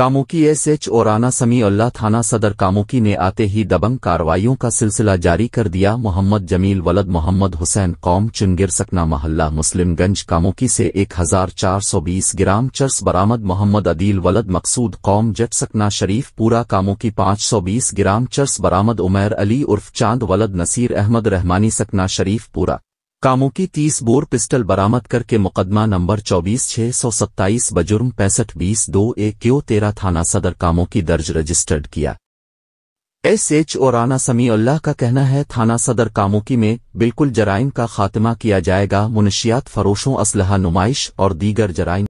कामोकी SH और आना समी अल्लाह थाना सदर कामोकी ने आते ही दबंग कार्रवाइयों का सिलसिला जारी कर दिया मोहम्मद जमील वलद मोहम्मद हुसैन कौम चुनगिर सकना मोहल्ला मुस्लिमगंज कामोकी से 1420 ग्राम चर्स बरामद मोहम्मद अदील वलद मकसूद कौम जट सकना शरीफ पूरा कामोकी 520 ग्राम चर्स बरामद उमैर अली उर्फ चांद वलद नसीर अहमद रहमानी सकना शरीफ पूरा कामों की तीस बोर पिस्टल बरामद करके मुकदमा नंबर चौबीस छह सौ सत्ताईस बजुर्म पैंसठ बीस दो ए क्यो तेरह थाना सदर कामों की दर्ज रजिस्टर्ड किया एस एच और राना समी अल्लाह का कहना है थाना सदर कामोकी में बिल्कुल जराइम का खात्मा किया जाएगा मुनशियात फरोशों असलह नुमाइश और दीगर जराइम